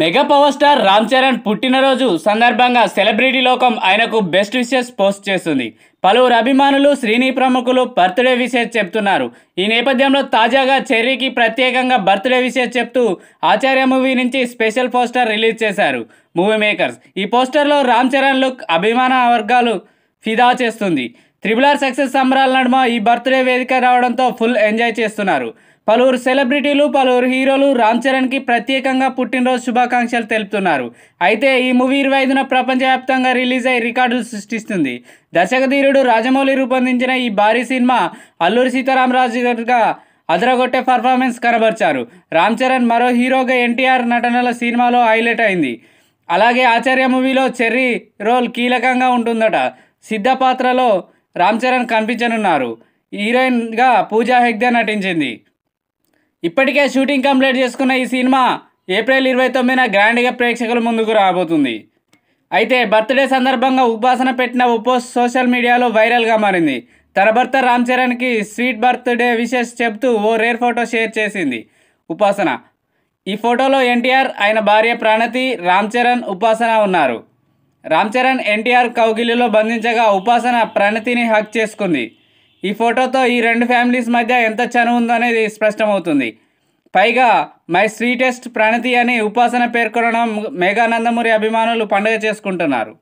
mega power star Ram Charan పుట్టినరోజు సందర్భంగా celebrity లోకం ఆయనకు బెస్ట్ విషెస్ పోస్ట్ చేస్తుంది పలువురు అభిమానులు శ్రీని ప్రముఖులు బర్త్డే విషెస్ చెప్తున్నారు ఈ నేపథ్యంలో తాజాగా చెర్రీకి ప్రత్యేకంగా బర్త్డే విషెస్ చెప్తూ ఆచార్య మూవీ నుంచి స్పెషల్ పోస్టర్ రిలీజ్ చేశారు మూవీ మేకర్స్ ఈ పోస్టర్లో రామ్ చరణ్ లుక్ అభిమాన వర్గాలు ఫిదా చేస్తుంది ఆర్ సక్సెస్ సంబరాల నడుమ ఈ బర్త్డే వేదిక రావడంతో ఫుల్ ఎంజాయ్ చేస్తున్నారు పలువురు సెలబ్రిటీలు పలువురు హీరోలు రామ్ చరణ్కి ప్రత్యేకంగా పుట్టినరోజు శుభాకాంక్షలు తెలుపుతున్నారు అయితే ఈ మూవీ ఇరవై ఐదున ప్రపంచవ్యాప్తంగా రిలీజ్ అయ్యి రికార్డులు సృష్టిస్తుంది దర్శకధీరుడు రాజమౌళి రూపొందించిన ఈ భారీ సినిమా అల్లూరి సీతారామరాజు గారుగా అదరగొట్టే పర్ఫార్మెన్స్ కనబరిచారు రామ్ చరణ్ మరో హీరోగా ఎన్టీఆర్ నటనల సినిమాలో హైలైట్ అయింది అలాగే ఆచార్య మూవీలో చెర్రీ రోల్ కీలకంగా ఉంటుందట సిద్ధ పాత్రలో రామ్ చరణ్ కనిపించనున్నారు హీరోయిన్గా పూజా హెగ్దే నటించింది ఇప్పటికే షూటింగ్ కంప్లీట్ చేసుకున్న ఈ సినిమా ఏప్రిల్ ఇరవై తొమ్మిదిన గ్రాండ్గా ప్రేక్షకుల ముందుకు రాబోతుంది అయితే బర్త్డే సందర్భంగా ఉపాసన పెట్టిన పోస్ట్ సోషల్ మీడియాలో వైరల్గా మారింది తన భర్త రామ్ చరణ్కి స్వీట్ బర్త్డే విషెస్ చెప్తూ ఓ రేర్ ఫోటో షేర్ చేసింది ఉపాసన ఈ ఫోటోలో ఎన్టీఆర్ ఆయన భార్య ప్రణతి రామ్ చరణ్ ఉపాసన ఉన్నారు రామ్ చరణ్ ఎన్టీఆర్ కౌగిలిలో బంధించగా ఉపాసన ప్రణతిని హక్ చేసుకుంది ఈ ఫోటోతో ఈ రెండు ఫ్యామిలీస్ మధ్య ఎంత చను ఉందనేది స్పష్టమవుతుంది పైగా మై స్వీటెస్ట్ ప్రణతి అని ఉపాసన పేర్కొనడం మేఘానందమూరి అభిమానులు పండుగ చేసుకుంటున్నారు